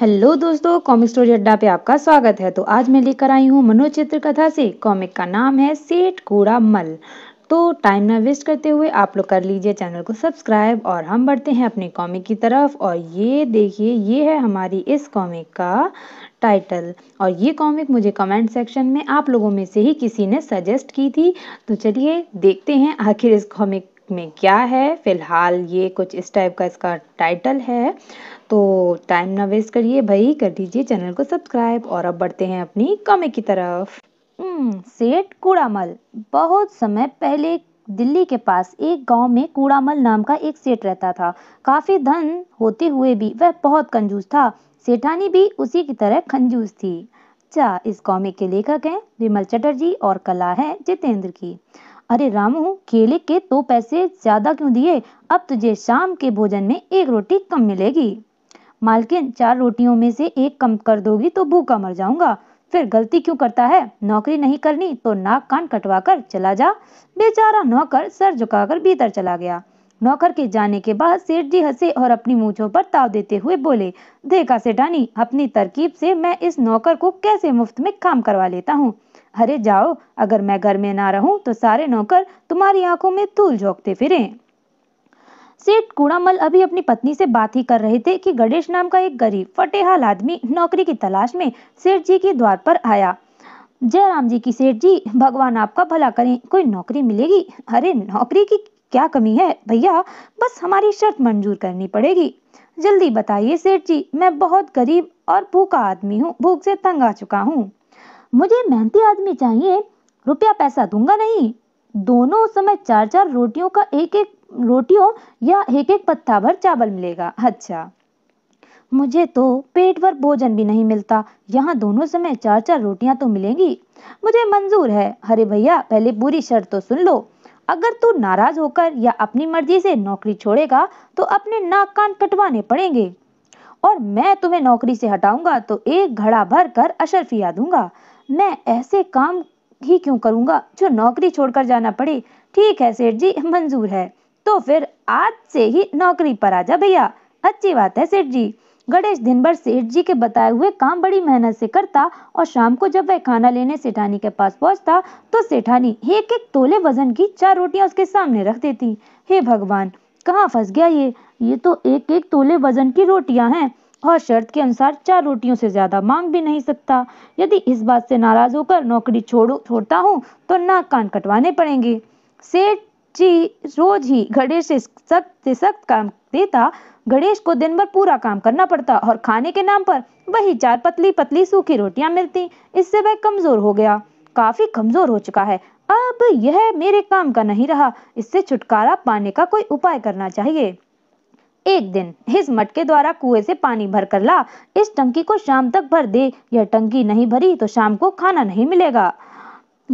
Hello दोस्तों comic story अड्डा पे आपका स्वागत है तो आज मैं लेकर आई हूँ मनोज चित्र कथा से कॉमिक का नाम है सेठ कूड़ा मल तो टाइम ना वेस्ट करते हुए आप लोग कर लीजिए चैनल को सब्सक्राइब और हम बढ़ते हैं अपने कॉमिक की तरफ और ये देखिए ये है हमारी इस कॉमिक का टाइटल और ये कॉमिक मुझे कमेंट सेक्शन में आप लोगों में से ही किसी ने सजेस्ट की थी तो चलिए देखते हैं आखिर इस कॉमिक में क्या है फिलहाल ये कुछ इस टाइप का इसका टाइटल है तो टाइम ना वेस्ट करिए भाई कर दीजिए चैनल को सब्सक्राइब और अब बढ़ते हैं अपनी कॉमिक की तरफ हम्म, सेठ कूड़ामल बहुत समय पहले दिल्ली के पास एक गांव में कूड़ामल नाम का एक सेठ रहता था काफी धन होते हुए भी वह बहुत कंजूस था सेठानी भी उसी की तरह कंजूस थी अच्छा इस कॉमिक के लेखक हैं विमल चटर्जी और कला है जितेंद्र की अरे रामू केले के दो तो पैसे ज्यादा क्यों दिए अब तुझे शाम के भोजन में एक रोटी कम मिलेगी मालकिन चार रोटियों में से एक कम कर दोगी तो भूखा मर जाऊंगा फिर गलती क्यों करता है नौकरी नहीं करनी तो नाक कान कटवा कर चला जा बेचारा नौकर सर झुकाकर भीतर चला गया नौकर के जाने के बाद सेठ जी हंसे और अपनी मूछों पर ताव देते हुए बोले देखा सेठानी अपनी तरकीब से मैं इस नौकर को कैसे मुफ्त में काम करवा लेता हूँ अरे जाओ अगर मैं घर में ना रहूं तो सारे नौकर तुम्हारी आंखों में धूल झोंकते फिरें सेठ कुड़ामल अभी अपनी पत्नी से बात ही कर रहे थे कि गणेश नाम का एक गरीब फटेहाल आदमी नौकरी की तलाश में सेठ जी के द्वार पर आया जयराम जी की सेठ जी भगवान आपका भला करें कोई नौकरी मिलेगी अरे नौकरी की क्या कमी है भैया बस हमारी शर्त मंजूर करनी पड़ेगी जल्दी बताइए सेठ जी मैं बहुत गरीब और भूखा आदमी हूँ भूख से तंग आ चुका हूँ मुझे मेहनती आदमी चाहिए रुपया पैसा दूंगा नहीं दोनों समय चार चार रोटियों का एक एक रोटियों या एक एक पत्ता भर चावल मिलेगा अच्छा मुझे तो पेट भर भोजन भी नहीं मिलता यहाँ दोनों समय चार चार रोटियां तो मिलेंगी मुझे मंजूर है अरे भैया पहले पूरी शर्त तो सुन लो अगर तू नाराज होकर या अपनी मर्जी से नौकरी छोड़ेगा तो अपने नाक कान कटवाने पड़ेंगे और मैं तुम्हें नौकरी से हटाऊंगा तो एक घड़ा भर कर अशरफिया दूंगा मैं ऐसे काम ही क्यों करूंगा जो नौकरी छोड़कर जाना पड़े ठीक है सेठ जी मंजूर है तो फिर आज से ही नौकरी पर आ जा भैया अच्छी बात है सेठ जी गणेश दिन भर सेठ जी के बताए हुए काम बड़ी मेहनत से करता और शाम को जब वह खाना लेने सेठानी के पास पहुंचता तो सेठानी एक एक तोले वजन की चार रोटियां उसके सामने रख देती हे भगवान कहाँ फंस गया ये ये तो एक एक तोले वजन की रोटियां हैं और शर्त के अनुसार चार रोटियों से ज्यादा मांग भी नहीं सकता यदि इस बात से नाराज होकर नौकरी छोड़ो छोड़ता हूँ तो नाक कान कटवाने पड़ेंगे सेठ जी रोज ही गणेश से सख्त से सख्त काम देता गणेश को दिन भर पूरा काम करना पड़ता और खाने के नाम पर वही चार पतली पतली सूखी रोटियां मिलती इससे वह कमजोर हो गया काफी कमजोर हो चुका है अब यह मेरे काम का नहीं रहा इससे छुटकारा पाने का कोई उपाय करना चाहिए एक दिन इस मटके द्वारा कुएं से पानी भर कर ला इस टंकी को शाम तक भर दे यह टंकी नहीं भरी तो शाम को खाना नहीं मिलेगा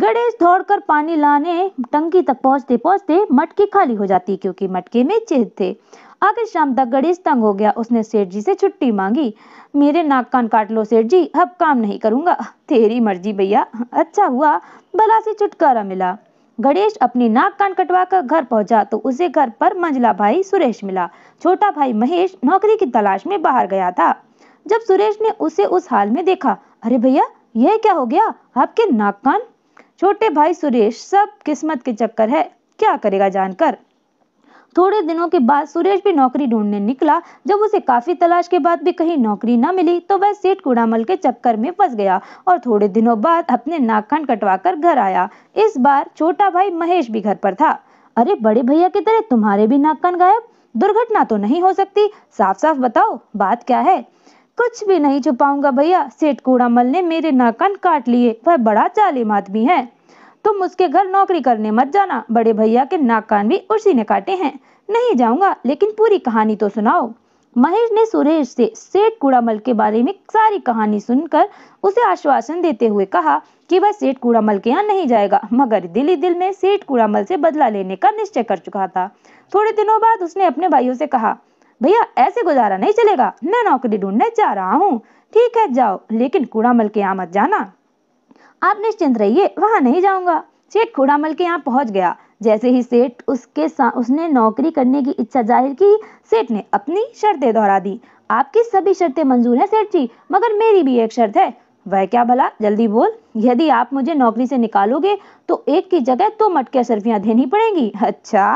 गणेश दौड़कर पानी लाने टंकी तक पहुंचते पहुंचते मटकी खाली हो जाती क्योंकि मटके में चेत थे आखिर शाम तक गणेश तंग हो गया उसने सेठ जी से छुट्टी मांगी मेरे नाक कान काट लो सेठ जी अब काम नहीं करूंगा तेरी मर्जी भैया अच्छा हुआ भला से छुटकारा मिला गणेश अपनी नाक कान कटवा कर घर पहुंचा तो उसे घर पर मंझला भाई सुरेश मिला छोटा भाई महेश नौकरी की तलाश में बाहर गया था जब सुरेश ने उसे उस हाल में देखा अरे भैया यह क्या हो गया आपके नाक कान छोटे भाई सुरेश सब किस्मत के चक्कर है क्या करेगा जानकर थोड़े दिनों के बाद सुरेश भी नौकरी ढूंढने निकला जब उसे काफी तलाश के बाद भी कहीं नौकरी न मिली तो वह सेठ कुड़ामल के चक्कर में फंस गया और थोड़े दिनों बाद अपने कटवा कटवाकर घर आया इस बार छोटा भाई महेश भी घर पर था अरे बड़े भैया की तरह तुम्हारे भी नाखून गायब दुर्घटना तो नहीं हो सकती साफ साफ बताओ बात क्या है कुछ भी नहीं छुपाऊंगा भैया सेठ कूड़ामल ने मेरे नाकन काट लिए वह बड़ा जालिम आदमी है तुम उसके घर नौकरी करने मत जाना बड़े भैया के नाकान भी उसी ने काटे हैं नहीं जाऊंगा लेकिन पूरी कहानी तो सुनाओ महेश ने सुरेश से सेठ कूड़ामल के बारे में सारी कहानी सुनकर उसे आश्वासन देते हुए कहा कि वह सेठ कूड़ामल के यहाँ नहीं जाएगा मगर दिल ही दिल में सेठ कूड़ामल से बदला लेने का निश्चय कर चुका था थोड़े दिनों बाद उसने अपने भाइयों से कहा भैया ऐसे गुजारा नहीं चलेगा मैं नौकरी ढूंढने जा रहा हूँ ठीक है जाओ लेकिन कूड़ा मल के यहाँ मत जाना आप निश्चिंत रहिए वहाँ नहीं जाऊँगा सेठ कूड़ा मल के यहाँ पहुँच गया जैसे ही सेठ उसके उसने नौकरी करने की इच्छा जाहिर की सेठ ने अपनी शर्तें दोहरा दी आपकी सभी शर्तें मंजूर हैं सेठ जी मगर मेरी भी एक शर्त है वह क्या भला जल्दी बोल यदि आप मुझे नौकरी से निकालोगे तो एक की जगह दो तो मटके सर्फियाँ देनी पड़ेंगी अच्छा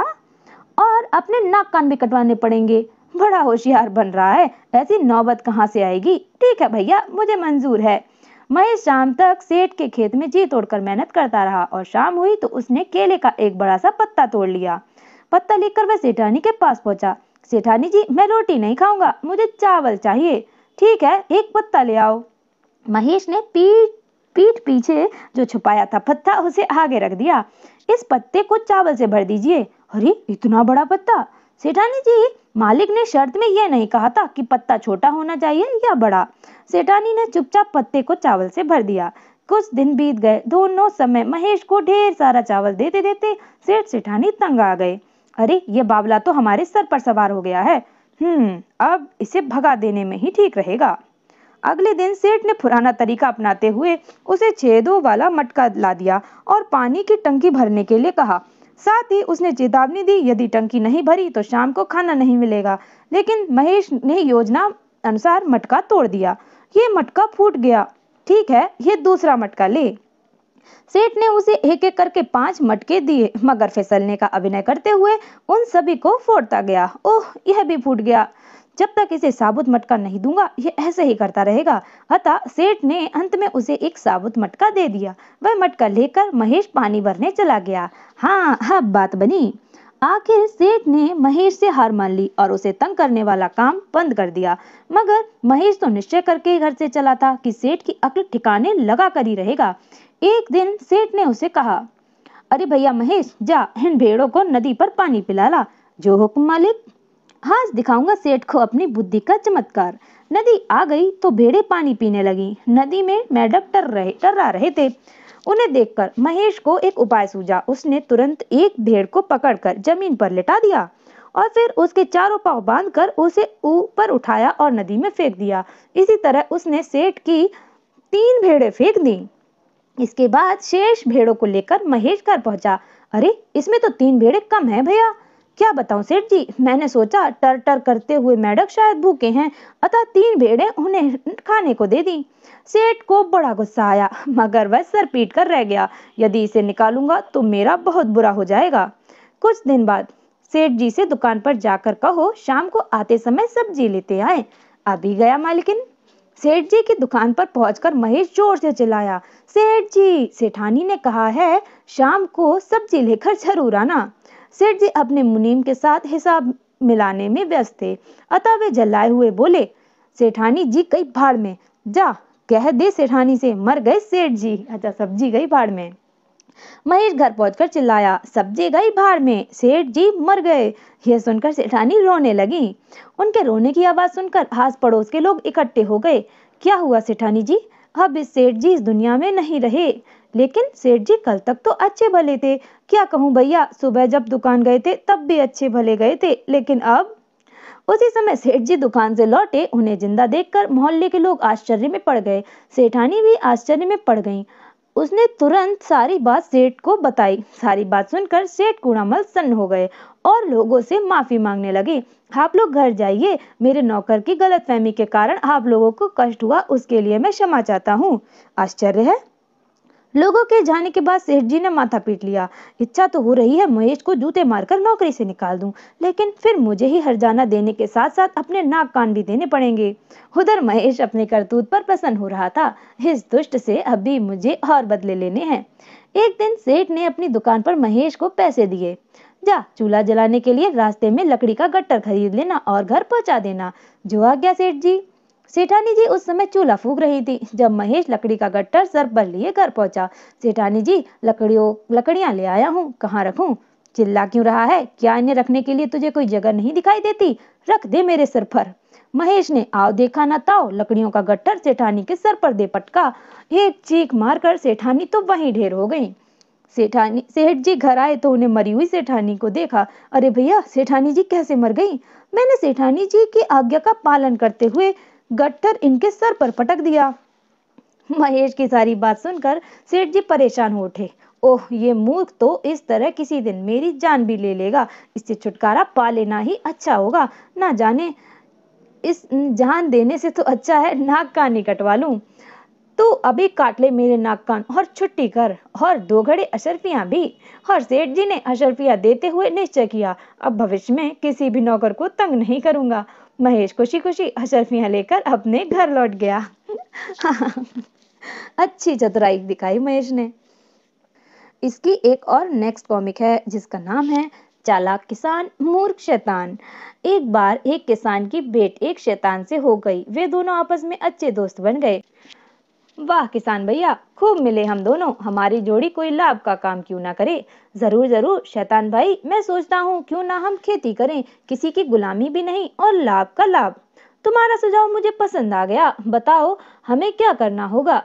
और अपने नाक कान भी कटवाने पड़ेंगे बड़ा होशियार बन रहा है ऐसी नौबत कहाँ से आएगी ठीक है भैया मुझे मंजूर है महेश शाम तक सेठ के खेत में जी तोड़कर मेहनत करता रहा और शाम हुई तो उसने केले का एक बड़ा सा पत्ता तोड़ लिया पत्ता लेकर वह सेठानी के पास पहुंचा सेठानी जी मैं रोटी नहीं खाऊंगा मुझे चावल चाहिए ठीक है एक पत्ता ले आओ महेश ने पीठ पीठ पीछे जो छुपाया था पत्ता उसे आगे रख दिया इस पत्ते को चावल से भर दीजिए अरे इतना बड़ा पत्ता सेठानी जी मालिक ने शर्त में यह नहीं कहा था कि पत्ता छोटा होना चाहिए या बड़ा सेठानी ने चुपचाप पत्ते को चावल से भर दिया कुछ दिन बीत गए दोनों समय महेश को ढेर सारा चावल देते देते सेठ सेठानी तंग आ गए अरे ये बावला तो हमारे सर पर सवार हो गया है हम्म अब इसे भगा देने में ही ठीक रहेगा अगले दिन सेठ ने पुराना तरीका अपनाते हुए उसे छेदों वाला मटका ला दिया और पानी की टंकी भरने के लिए कहा साथ ही उसने चेतावनी दी यदि टंकी नहीं भरी तो शाम को खाना नहीं मिलेगा लेकिन महेश ने योजना अनुसार मटका तोड़ दिया ये मटका फूट गया ठीक है ये दूसरा मटका ले सेठ ने उसे एक एक करके पांच मटके दिए मगर फिसलने का अभिनय करते हुए उन सभी को फोड़ता गया ओह यह भी फूट गया जब तक इसे साबुत मटका नहीं दूंगा ये ऐसे ही करता रहेगा अतः सेठ ने अंत में उसे एक साबुत मटका दे दिया वह मटका लेकर महेश पानी भरने चला गया हाँ हाँ बात बनी आखिर सेठ ने महेश से हार मान ली और उसे तंग करने वाला काम बंद कर दिया मगर महेश तो निश्चय करके घर से चला था कि सेठ की अकल ठिकाने लगा कर ही रहेगा एक दिन सेठ ने उसे कहा अरे भैया महेश जा इन भेड़ों को नदी पर पानी पिला ला जो हुक्म मालिक आज हाँ, दिखाऊंगा सेठ को अपनी बुद्धि का चमत्कार नदी आ गई तो भेड़े पानी पीने लगी नदी में मैडम टर रहे टर्रा रहे थे उन्हें देखकर महेश को एक उपाय सूझा उसने तुरंत एक भेड़ को पकड़कर जमीन पर लेटा दिया और फिर उसके चारों पाव बांधकर उसे ऊपर उठाया और नदी में फेंक दिया इसी तरह उसने सेठ की तीन भेड़े फेंक दी इसके बाद शेष भेड़ों को लेकर महेश घर पहुंचा अरे इसमें तो तीन भेड़े कम है भैया क्या बताऊं सेठ जी मैंने सोचा टर टर करते हुए मेढक शायद भूखे हैं अतः तीन भेड़े उन्हें खाने को दे दी सेठ को बड़ा गुस्सा आया मगर वह सर पीट कर रह गया यदि इसे निकालूंगा तो मेरा बहुत बुरा हो जाएगा कुछ दिन बाद सेठ जी से दुकान पर जाकर कहो शाम को आते समय सब्जी लेते आए अभी गया मालिकिन सेठ जी की दुकान पर पहुंचकर महेश जोर से चिल्लाया सेठ जी सेठानी ने कहा है शाम को सब्जी लेकर जरूर आना सेठ जी अपने मुनीम के साथ हिसाब मिलाने में व्यस्त थे अतः वे जलाए हुए बोले सेठानी जी कई भाड़ में जा कह दे सेठानी से मर गए सेठ जी अच्छा सब्जी गई भाड़ में महेश घर पहुंचकर चिल्लाया सब्जी गई भाड़ में सेठ जी मर गए यह सुनकर सेठानी रोने लगी उनके रोने की आवाज़ सुनकर आस पड़ोस के लोग इकट्ठे हो गए क्या हुआ सेठानी जी अब इस सेठ जी इस दुनिया में नहीं रहे लेकिन सेठ जी कल तक तो अच्छे भले थे क्या कहूँ भैया सुबह जब दुकान गए थे तब भी अच्छे भले गए थे लेकिन अब उसी समय सेठ जी दुकान से लौटे उन्हें जिंदा देखकर मोहल्ले के लोग आश्चर्य में पड़ गए सेठानी भी आश्चर्य में पड़ गईं उसने तुरंत सारी बात सेठ को बताई सारी बात सुनकर सेठ कूड़ामल सन्न हो गए और लोगों से माफ़ी मांगने लगे आप लोग घर जाइए मेरे नौकर की गलतफहमी के कारण आप लोगों को कष्ट हुआ उसके लिए मैं क्षमा चाहता हूँ आश्चर्य है लोगों के जाने के बाद सेठ जी ने माथा पीट लिया इच्छा तो हो रही है महेश को जूते मारकर नौकरी से निकाल दूं लेकिन फिर मुझे ही हरजाना देने के साथ साथ अपने नाक कान भी देने पड़ेंगे उधर महेश अपने करतूत पर प्रसन्न हो रहा था इस दुष्ट से अभी मुझे और बदले लेने हैं एक दिन सेठ ने अपनी दुकान पर महेश को पैसे दिए जा चूल्हा जलाने के लिए रास्ते में लकड़ी का गट्टर खरीद लेना और घर पहुंचा देना जो आ गया सेठ जी सेठानी जी उस समय चूल्हा फूक रही थी जब महेश लकड़ी का गट्टर सर पर लिए घर पहुंचा सेठानी जी लकड़ियों लकड़ियां ले आया हूँ कहाँ रखू चिल्ला क्यों रहा है क्या इन्हें रखने के लिए तुझे कोई जगह नहीं दिखाई देती रख दे मेरे सर पर महेश ने आओ देखा ना ताओ लकड़ियों का गट्टर सेठानी के सर पर दे पटका एक चीख मारकर सेठानी तो वहीं ढेर हो गई सेठानी सेठ जी घर आए तो उन्हें मरी हुई सेठानी को देखा अरे भैया सेठानी जी कैसे मर गई मैंने सेठानी जी की आज्ञा का पालन करते हुए गट्ठर इनके सर पर पटक दिया महेश की सारी बात सुनकर सेठ जी परेशान हो उठे ओह ये मूर्ख तो इस तरह किसी दिन मेरी जान भी ले लेगा इससे छुटकारा पा लेना ही अच्छा होगा ना जाने इस जान देने से तो अच्छा है नाक का कटवा लू तू अभी काट ले मेरे नाक कान और छुट्टी कर और दो घड़े अशरफिया भी और सेठ जी ने अशरफिया देते हुए निश्चय किया अब भविष्य में किसी भी नौकर को तंग नहीं करूंगा महेश खुशी खुशी अशरफियाँ लेकर अपने घर लौट गया अच्छी चतुराई दिखाई महेश ने इसकी एक और नेक्स्ट कॉमिक है जिसका नाम है चालाक किसान मूर्ख शैतान एक बार एक किसान की भेंट एक शैतान से हो गई वे दोनों आपस में अच्छे दोस्त बन गए वाह किसान भैया खूब मिले हम दोनों हमारी जोड़ी कोई लाभ का काम क्यों ना करे जरूर जरूर शैतान भाई मैं सोचता हूँ क्यों ना हम खेती करें किसी की गुलामी भी नहीं और लाभ का लाभ तुम्हारा सुझाव मुझे पसंद आ गया बताओ हमें क्या करना होगा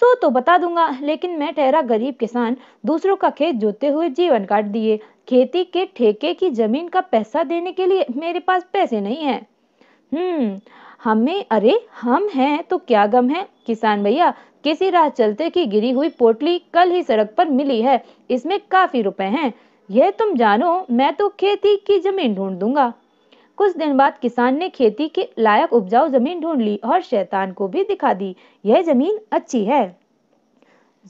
सो तो बता दूंगा लेकिन मैं ठहरा गरीब किसान दूसरों का खेत जोते हुए जीवन काट दिए खेती के ठेके की जमीन का पैसा देने के लिए मेरे पास पैसे नहीं है हम्म हमें अरे हम हैं तो क्या गम है किसान भैया किसी राह चलते की गिरी हुई पोटली कल ही सड़क पर मिली है इसमें काफी रुपए हैं यह तुम जानो मैं तो खेती की जमीन ढूंढ दूंगा कुछ दिन बाद किसान ने खेती के लायक उपजाऊ जमीन ढूंढ ली और शैतान को भी दिखा दी यह जमीन अच्छी है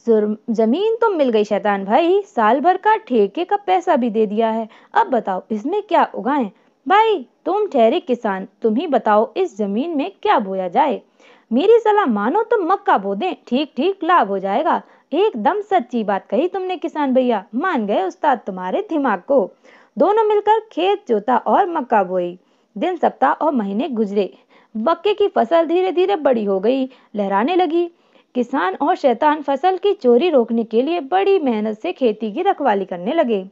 जमीन तो मिल गई शैतान भाई साल भर का ठेके का पैसा भी दे दिया है अब बताओ इसमें क्या उगाएं भाई तुम ठहरे किसान तुम ही बताओ इस जमीन में क्या बोया जाए मेरी सलाह मानो तो मक्का बो दे ठीक ठीक लाभ हो जाएगा एकदम सच्ची बात कही तुमने किसान भैया मान गए उस्ताद तुम्हारे दिमाग को दोनों मिलकर खेत जोता और मक्का बोई दिन सप्ताह और महीने गुजरे मक्के की फसल धीरे धीरे बड़ी हो गई लहराने लगी किसान और शैतान फसल की चोरी रोकने के लिए बड़ी मेहनत से खेती की रखवाली करने लगे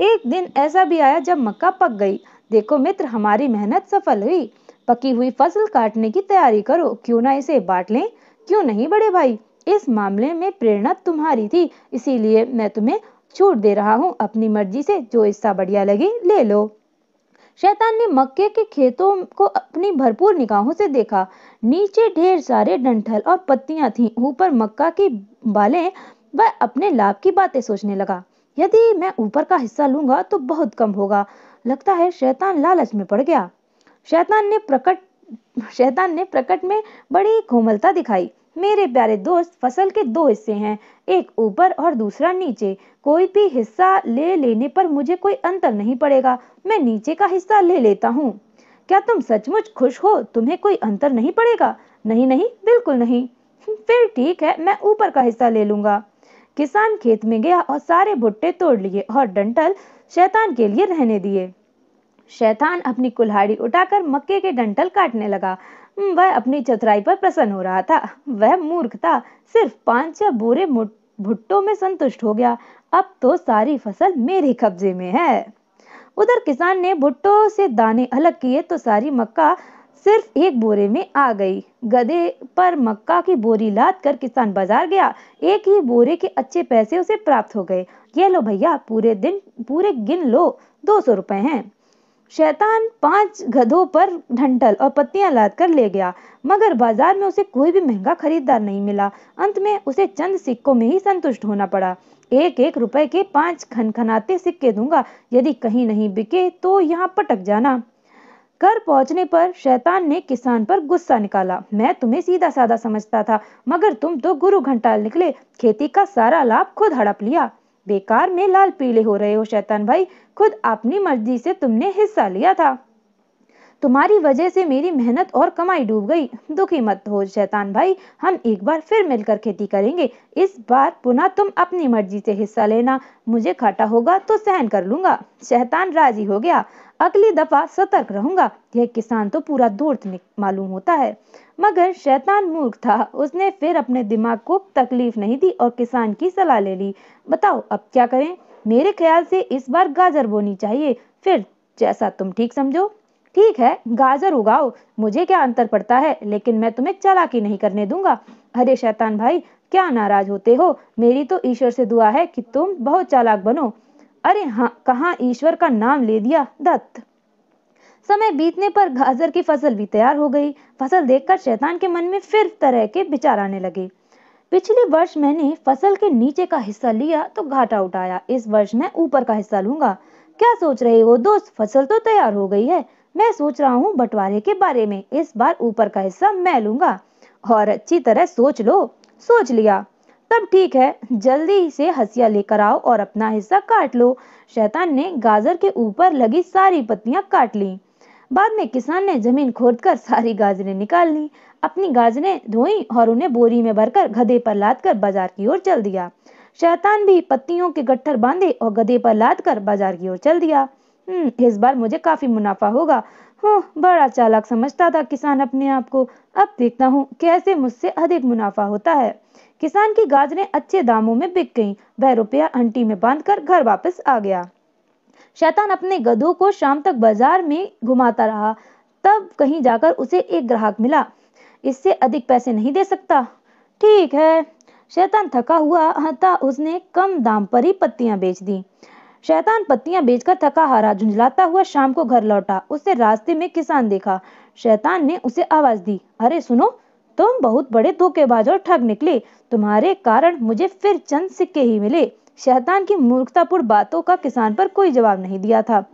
एक दिन ऐसा भी आया जब मक्का पक गई देखो मित्र हमारी मेहनत सफल हुई पकी हुई फसल काटने की तैयारी करो क्यों ना इसे बांट लें क्यों नहीं बड़े भाई इस मामले में प्रेरणा तुम्हारी थी इसीलिए मैं तुम्हें छूट दे रहा हूँ अपनी मर्जी से जो हिस्सा बढ़िया लगे ले लो शैतान ने मक्के के खेतों को अपनी भरपूर निगाहों से देखा नीचे ढेर सारे डंठल और पत्तियां थीं ऊपर मक्का की बालें वह अपने लाभ की बातें सोचने लगा यदि मैं ऊपर का हिस्सा लूंगा तो बहुत कम होगा लगता है शैतान लालच में पड़ गया शैतान ने प्रकट शैतान ने प्रकट में बड़ी कोमलता दिखाई मेरे प्यारे दोस्त फसल के दो हिस्से हैं एक ऊपर और दूसरा नीचे कोई भी हिस्सा ले लेने पर मुझे कोई अंतर नहीं पड़ेगा मैं नीचे का हिस्सा ले लेता हूँ क्या तुम सचमुच खुश हो तुम्हें कोई अंतर नहीं पड़ेगा नहीं नहीं बिल्कुल नहीं फिर ठीक है मैं ऊपर का हिस्सा ले लूंगा किसान खेत में गया और सारे भुट्टे तोड़ लिए और डंटल शैतान के लिए रहने दिए शैतान अपनी कुल्हाड़ी उठाकर मक्के के डंटल काटने लगा हम्म, वह अपनी चतुराई पर प्रसन्न हो रहा था वह मूर्ख था सिर्फ पांच या बोरे भुट्टो में संतुष्ट हो गया अब तो सारी फसल मेरे कब्जे में है उधर किसान ने भुट्टो से दाने अलग किए तो सारी मक्का सिर्फ एक बोरे में आ गई गधे पर मक्का की बोरी लाद कर किसान बाजार गया एक ही बोरे के अच्छे पैसे उसे प्राप्त हो गए ये लो भैया पूरे दिन पूरे गिन लो दो सौ रुपए है शैतान पांच गधों पर ढंटल और पत्तियां लाद कर ले गया मगर बाजार में उसे कोई भी महंगा खरीदार नहीं मिला अंत में उसे चंद सिक्कों में ही संतुष्ट होना पड़ा एक एक रुपए के पांच खनखनाते सिक्के दूंगा यदि कहीं नहीं बिके तो यहाँ पटक जाना घर पहुंचने पर शैतान ने किसान पर गुस्सा निकाला मैं तुम्हें सीधा साधा समझता था मगर तुम तो गुरु घंटाल निकले खेती का सारा लाभ खुद हड़प लिया बेकार में लाल पीले हो रहे हो शैतान भाई खुद अपनी मर्जी से तुमने हिस्सा लिया था तुम्हारी वजह से मेरी मेहनत और कमाई डूब गई दुखी मत हो शैतान भाई हम एक बार फिर मिलकर खेती करेंगे इस बार पुनः तुम अपनी मर्जी से हिस्सा लेना मुझे खाटा होगा तो सहन कर लूंगा शैतान राजी हो गया अगली दफा सतर्क रहूंगा यह किसान तो पूरा दूर मालूम होता है मगर शैतान मूर्ख था उसने फिर अपने दिमाग को तकलीफ नहीं दी और किसान की सलाह ले ली बताओ अब क्या करें मेरे ख्याल से इस बार गाजर बोनी चाहिए फिर जैसा तुम ठीक समझो ठीक है गाजर उगाओ मुझे क्या अंतर पड़ता है लेकिन मैं तुम्हें चालाकी नहीं करने दूंगा अरे शैतान भाई क्या नाराज होते हो मेरी तो ईश्वर से दुआ है कि तुम बहुत चालाक बनो अरे हाँ कहा ईश्वर का नाम ले दिया दत्त समय बीतने पर गाजर की फसल भी तैयार हो गई फसल देखकर शैतान के मन में फिर तरह के विचार आने लगे पिछले वर्ष मैंने फसल के नीचे का हिस्सा लिया तो घाटा उठाया इस वर्ष मैं ऊपर का हिस्सा लूंगा क्या सोच रहे हो दोस्त फसल तो तैयार हो गई है मैं सोच रहा हूँ बंटवारे के बारे में इस बार ऊपर का हिस्सा मैं लूंगा और अच्छी तरह सोच लो सोच लिया तब ठीक है जल्दी से हसिया लेकर आओ और अपना हिस्सा काट लो शैतान ने गाजर के ऊपर लगी सारी पत्तियां काट ली बाद में किसान ने जमीन खोदकर सारी गाजरें निकाल ली अपनी गाजरें धोई और उन्हें बोरी में भरकर गधे पर लाद कर बाजार की ओर चल दिया शैतान भी पत्तियों के गट्ठर बांधे और गधे पर लाद कर बाजार की ओर चल दिया हम्म, इस बार मुझे काफी मुनाफा होगा बड़ा चालाक समझता था किसान अपने आप को अब देखता हूँ कैसे मुझसे अधिक मुनाफा होता है किसान की गाजरें अच्छे दामों में बिक गईं वह रुपया अंटी में बांधकर घर वापस आ गया शैतान अपने गधों को शाम तक बाजार में घुमाता रहा तब कहीं जाकर उसे एक ग्राहक मिला इससे अधिक पैसे नहीं दे सकता ठीक है शैतान थका हुआ था उसने कम दाम पर ही पत्तियां बेच दी शैतान पत्तियां बेचकर थका हारा झुंझलाता हुआ शाम को घर लौटा उससे रास्ते में किसान देखा शैतान ने उसे आवाज दी अरे सुनो तुम बहुत बड़े धोखेबाज और ठग निकले तुम्हारे कारण मुझे फिर चंद सिक्के ही मिले शैतान की मूर्खतापूर्ण बातों का किसान पर कोई जवाब नहीं दिया था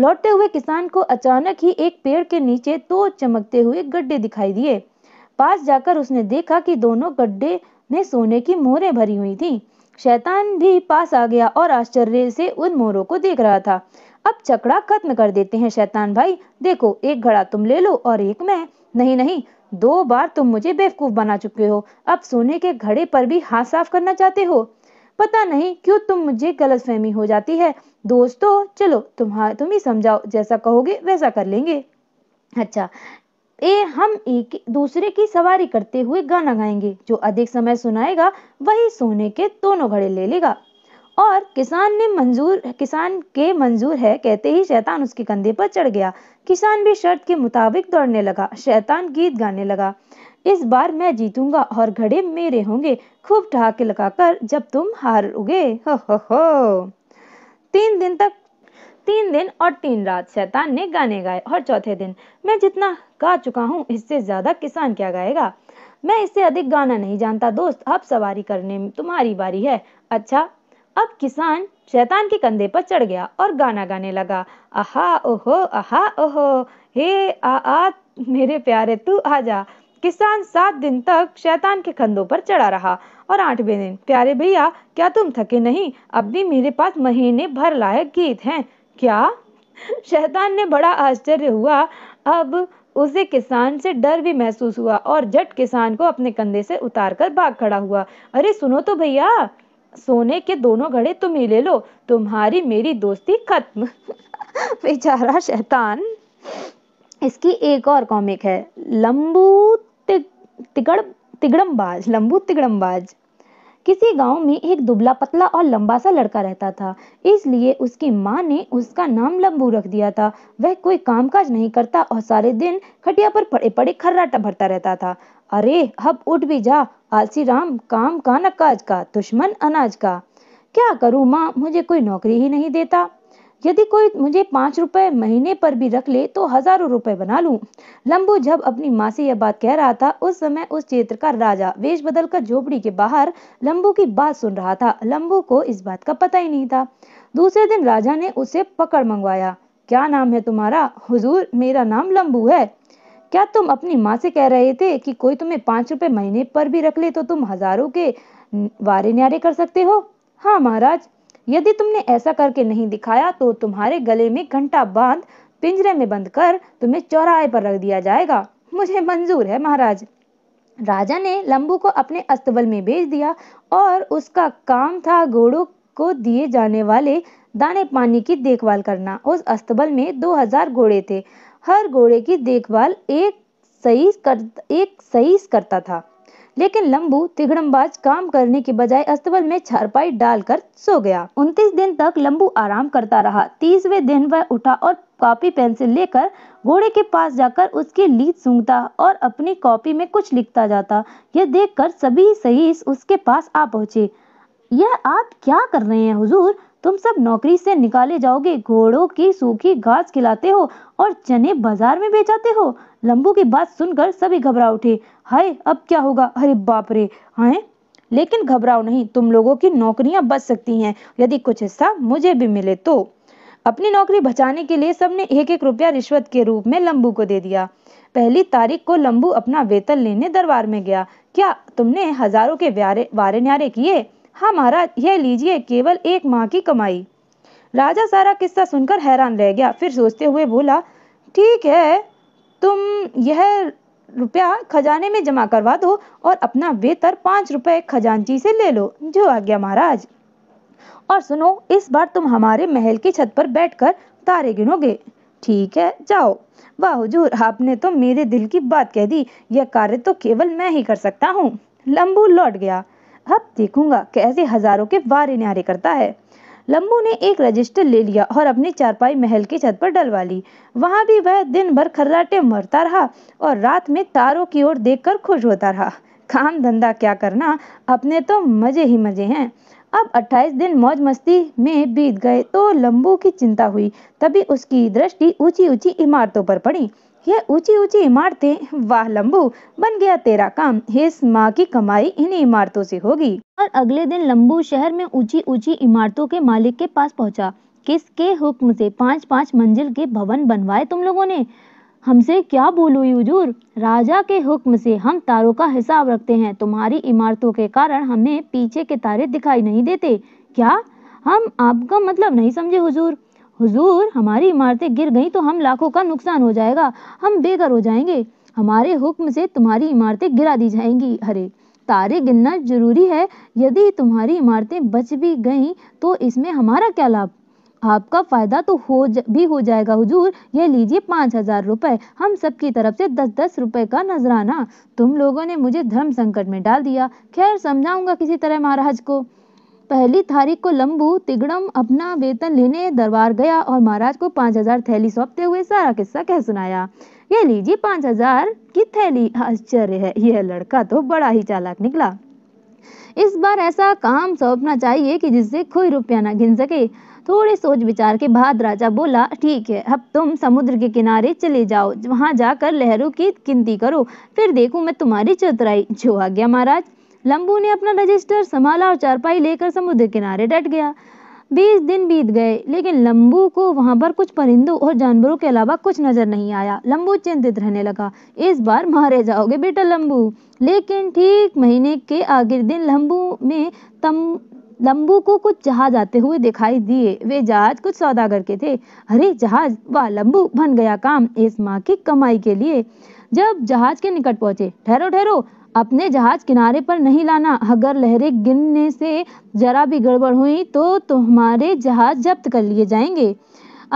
लौटते हुए किसान को अचानक ही एक पेड़ के नीचे दो चमकते हुए गड्ढे दिखाई दिए पास जाकर उसने देखा कि दोनों गड्ढे में सोने की मोहरें भरी हुई थीं। शैतान भी पास आ गया और आश्चर्य से उन मोरों को देख रहा था अब चकड़ा खत्म कर देते हैं शैतान भाई देखो एक घड़ा तुम ले लो और एक मैं नहीं नहीं दो बार तुम मुझे बेवकूफ बना चुके हो अब सोने के घड़े पर भी हाथ साफ करना चाहते हो पता नहीं क्यों तुम मुझे गलतफहमी हो जाती है दोस्तों चलो तुम्हारा तुम ही समझाओ जैसा कहोगे वैसा कर लेंगे अच्छा ए हम एक दूसरे की सवारी करते हुए गाना गाएंगे जो अधिक समय सुनाएगा वही सोने के दोनों घड़े ले लेगा और किसान ने मंजूर किसान के मंजूर है कहते ही शैतान उसके कंधे पर चढ़ गया किसान भी शर्त के मुताबिक दौड़ने लगा शैतान गीत गाने लगा इस बार मैं जीतूंगा और घड़े मेरे होंगे खूब ठहाके लगाकर जब तुम हारोगे हो हो हो तीन दिन तक तीन दिन और तीन रात शैतान ने गाने गाए और चौथे दिन मैं जितना गा चुका हूँ इससे ज़्यादा किसान क्या गाएगा मैं इससे अधिक गाना नहीं जानता दोस्त अब सवारी करने में तुम्हारी बारी है अच्छा अब किसान शैतान के कंधे पर चढ़ गया और गाना गाने लगा आहा ओहो आहा ओहो हे आ आ मेरे प्यारे तू आ जा किसान सात दिन तक शैतान के कंधों पर चढ़ा रहा और आठवें दिन प्यारे भैया क्या तुम थके नहीं अब भी मेरे पास महीने भर लायक गीत हैं क्या शैतान ने बड़ा आश्चर्य हुआ अब उसे किसान से डर भी महसूस हुआ और जट किसान को अपने कंधे से उतार कर भाग खड़ा हुआ अरे सुनो तो भैया सोने के दोनों घड़े तुम ही ले लो तुम्हारी मेरी दोस्ती खत्म बेचारा शैतान इसकी एक और कॉमिक है लंबू तिगड़ बाज लंबू बाज किसी गांव में एक दुबला पतला और लंबा सा लड़का रहता था इसलिए उसकी माँ ने उसका नाम लंबू रख दिया था वह कोई कामकाज नहीं करता और सारे दिन खटिया पर पड़े पड़े खर्राटा भरता रहता था अरे अब उठ भी जा आलसी राम काम का नक्काज का दुश्मन अनाज का क्या करूँ माँ मुझे कोई नौकरी ही नहीं देता यदि कोई मुझे पाँच रुपए महीने पर भी रख ले तो हजारों रुपए बना लूं लंबू जब अपनी माँ से यह बात कह रहा था उस समय उस क्षेत्र का राजा वेश बदल कर झोपड़ी के बाहर लंबू की बात सुन रहा था लंबू को इस बात का पता ही नहीं था दूसरे दिन राजा ने उसे पकड़ मंगवाया क्या नाम है तुम्हारा हुजूर मेरा नाम लंबू है क्या तुम अपनी माँ से कह रहे थे कि कोई तुम्हें पाँच रुपए महीने पर भी रख ले तो तुम हजारों के वारे न्यारे कर सकते हो हाँ महाराज यदि तुमने ऐसा करके नहीं दिखाया तो तुम्हारे गले में घंटा बांध पिंजरे में बंद कर तुम्हें चौराहे पर रख दिया जाएगा मुझे मंजूर है महाराज राजा ने लंबू को अपने अस्तबल में भेज दिया और उसका काम था घोड़ों को दिए जाने वाले दाने पानी की देखभाल करना उस अस्तबल में 2000 घोड़े थे हर घोड़े की देखभाल एक सही कर एक सही करता था लेकिन लंबू तिगड़मबाज काम करने के बजाय अस्तबल में छारपाई डालकर सो गया उनतीस दिन तक लंबू आराम करता रहा तीसवे दिन वह उठा और कॉपी पेंसिल लेकर घोड़े के पास जाकर उसकी लीद सूंघता और अपनी कॉपी में कुछ लिखता जाता यह देखकर सभी सही उसके पास आ पहुंचे यह आप क्या कर रहे हैं हुजूर तुम सब नौकरी से निकाले जाओगे घोड़ों की सूखी घास खिलाते हो और चने बाजार में बेचाते हो लंबू की बात सुनकर सभी घबरा उठे हाय अब क्या होगा अरे बाप रे हाय लेकिन घबराओ नहीं तुम लोगों की नौकरियां बच सकती हैं यदि कुछ हिस्सा मुझे भी मिले तो अपनी नौकरी बचाने के लिए सबने एक एक रुपया रिश्वत के रूप में लंबू को दे दिया पहली तारीख को लंबू अपना वेतन लेने दरबार में गया क्या तुमने हजारों के व्यारे वारे न्यारे किए हाँ महाराज यह लीजिए केवल एक माह की कमाई राजा सारा किस्सा सुनकर हैरान रह गया फिर सोचते हुए बोला ठीक है तुम यह रुपया खजाने में जमा करवा दो और अपना वेतर पांच रुपए खजानची से ले लो जो आ गया महाराज और सुनो इस बार तुम हमारे महल की छत पर बैठकर तारे गिनोगे ठीक है जाओ वाह हुजूर आपने तो मेरे दिल की बात कह दी यह कार्य तो केवल मैं ही कर सकता हूँ लंबू लौट गया अब देखूंगा कैसे हजारों के वारे न्यारे करता है लम्बू ने एक रजिस्टर ले लिया और अपनी चारपाई महल की छत पर डलवा ली वहां भी वह दिन भर खर्राटे मरता रहा और रात में तारों की ओर देखकर खुश होता रहा काम धंधा क्या करना अपने तो मजे ही मजे हैं अब 28 दिन मौज मस्ती में बीत गए तो लंबू की चिंता हुई तभी उसकी दृष्टि ऊंची ऊंची इमारतों पर पड़ी ये ऊंची ऊंची इमारतें वाह लंबू बन गया तेरा काम इस माँ की कमाई इन इमारतों से होगी और अगले दिन लंबू शहर में ऊंची ऊंची इमारतों के मालिक के पास पहुंचा किसके हुक्म से पांच पांच मंजिल के भवन बनवाए तुम लोगों ने हमसे क्या बोलू हुजूर राजा के हुक्म से हम तारों का हिसाब रखते हैं तुम्हारी इमारतों के कारण हमें पीछे के तारे दिखाई नहीं देते क्या हम आपका मतलब नहीं समझे हुजूर हुजूर हमारी इमारतें गिर गई तो हम लाखों का नुकसान हो जाएगा हम बेघर हो जाएंगे हमारे हुक्म से तुम्हारी इमारतें गिरा दी जाएंगी हरे तारे गिनना जरूरी है यदि तुम्हारी इमारतें बच भी गईं तो इसमें हमारा क्या लाभ आपका फ़ायदा तो हो ज, भी हो जाएगा हुजूर ये लीजिए पाँच हज़ार रुपये हम सबकी तरफ से दस दस रुपए का नजराना तुम लोगों ने मुझे धर्म संकट में डाल दिया खैर समझाऊंगा किसी तरह महाराज को पहली तारीख को लंबू तिगड़म अपना वेतन लेने दरबार गया और महाराज को पांच हजार थैली सौंपते हुए सारा किस्सा कह सुनाया ये लीजिए पांच हजार की थैली आश्चर्य है यह लड़का तो बड़ा ही चालाक निकला इस बार ऐसा काम सौंपना चाहिए कि जिससे कोई रुपया ना गिन सके थोड़े सोच विचार के बाद राजा बोला ठीक है अब तुम समुद्र के किनारे चले जाओ वहां जाकर लहरों की गिनती करो फिर देखू मैं तुम्हारी चतुराई जो आ गया महाराज लंबू ने अपना रजिस्टर संभाला और चारपाई लेकर समुद्र किनारे डट गया बीस दिन बीत गए लेकिन लंबू को वहां पर कुछ परिंदों और जानवरों के अलावा कुछ नजर नहीं आया लंबू चिंतित रहने लगा इस बार मारे जाओगे बेटा लंबू लेकिन ठीक महीने के आगे दिन लंबू में तम लंबू को कुछ जहाज आते हुए दिखाई दिए वे जहाज कुछ सौदागर के थे अरे जहाज वाह लंबू बन गया काम इस माँ की कमाई के लिए जब जहाज के निकट पहुंचे ठहरो ठहरो अपने जहाज किनारे पर नहीं लाना अगर लहरें गिरने से जरा भी गड़बड़ हुई तो तुम्हारे जहाज जब्त कर लिए जाएंगे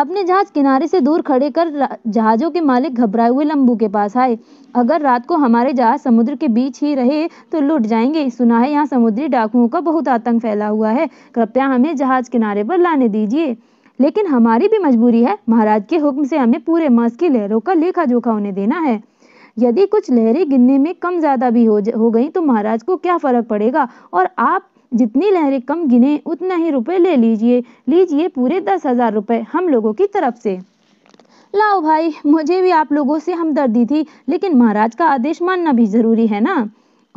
अपने जहाज किनारे से दूर खड़े कर जहाज़ों के मालिक घबराए हुए लंबू के पास आए अगर रात को हमारे जहाज समुद्र के बीच ही रहे तो लुट जाएंगे सुना है यहाँ समुद्री डाकुओं का बहुत आतंक फैला हुआ है कृपया हमें जहाज किनारे पर लाने दीजिए लेकिन हमारी भी मजबूरी है महाराज के हुक्म से हमें पूरे मास की लहरों का लेखा जोखा उन्हें देना है यदि कुछ लहरें गिनने में कम ज़्यादा भी हो हो गई तो महाराज को क्या फ़र्क पड़ेगा और आप जितनी लहरें कम गिने उतना ही रुपए ले लीजिए लीजिए पूरे दस हज़ार रुपए हम लोगों की तरफ से लाओ भाई मुझे भी आप लोगों से हमदर्दी थी लेकिन महाराज का आदेश मानना भी ज़रूरी है ना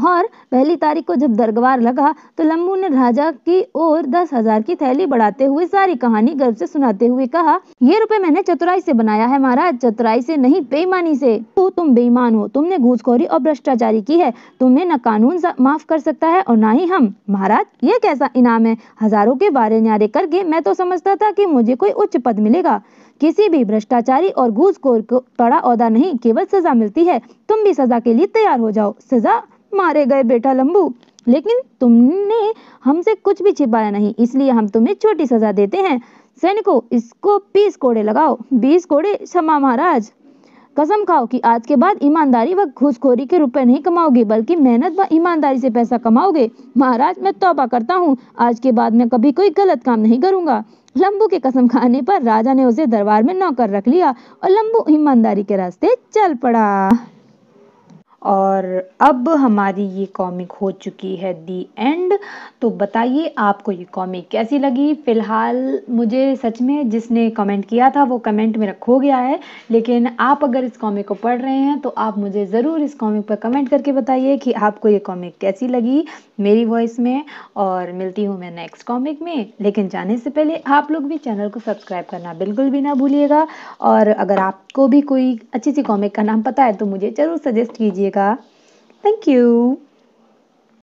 और पहली तारीख को जब दरगवार लगा तो लम्बू ने राजा की ओर दस हजार की थैली बढ़ाते हुए सारी कहानी गर्व से सुनाते हुए कहा ये रुपए मैंने चतुराई से बनाया है महाराज चतुराई से नहीं बेईमानी से तो तुम बेईमान हो तुमने घूसखोरी और भ्रष्टाचारी की है तुम्हें न कानून माफ कर सकता है और न ही हम महाराज ये कैसा इनाम है हजारों के बारे न्यारे करके मैं तो समझता था की मुझे कोई उच्च पद मिलेगा किसी भी भ्रष्टाचारी और घूसखोर को बड़ा औदा नहीं केवल सजा मिलती है तुम भी सजा के लिए तैयार हो जाओ सजा मारे गए बेटा लंबू लेकिन तुमने हमसे कुछ भी छिपाया नहीं इसलिए हम तुम्हें छोटी सजा देते हैं सैनिकों इसको बीस कोड़े लगाओ बीस कोड़े क्षमा महाराज कसम खाओ कि आज के बाद ईमानदारी व घुसखोरी के रुपए नहीं कमाओगे बल्कि मेहनत व ईमानदारी से पैसा कमाओगे महाराज मैं तौबा करता हूँ आज के बाद मैं कभी कोई गलत काम नहीं करूँगा लंबू के कसम खाने पर राजा ने उसे दरबार में नौकर रख लिया और लंबू ईमानदारी के रास्ते चल पड़ा और अब हमारी ये कॉमिक हो चुकी है दी एंड तो बताइए आपको ये कॉमिक कैसी लगी फ़िलहाल मुझे सच में जिसने कमेंट किया था वो कमेंट मेरा खो गया है लेकिन आप अगर इस कॉमिक को पढ़ रहे हैं तो आप मुझे ज़रूर इस कॉमिक पर कमेंट करके बताइए कि आपको ये कॉमिक कैसी लगी मेरी वॉइस में और मिलती हूँ मैं नेक्स्ट कॉमिक में लेकिन जाने से पहले आप लोग भी चैनल को सब्सक्राइब करना बिल्कुल भी ना भूलिएगा और अगर आपको भी कोई अच्छी सी कॉमिक का नाम पता है तो मुझे ज़रूर सजेस्ट कीजिए करिएगा थैंक यू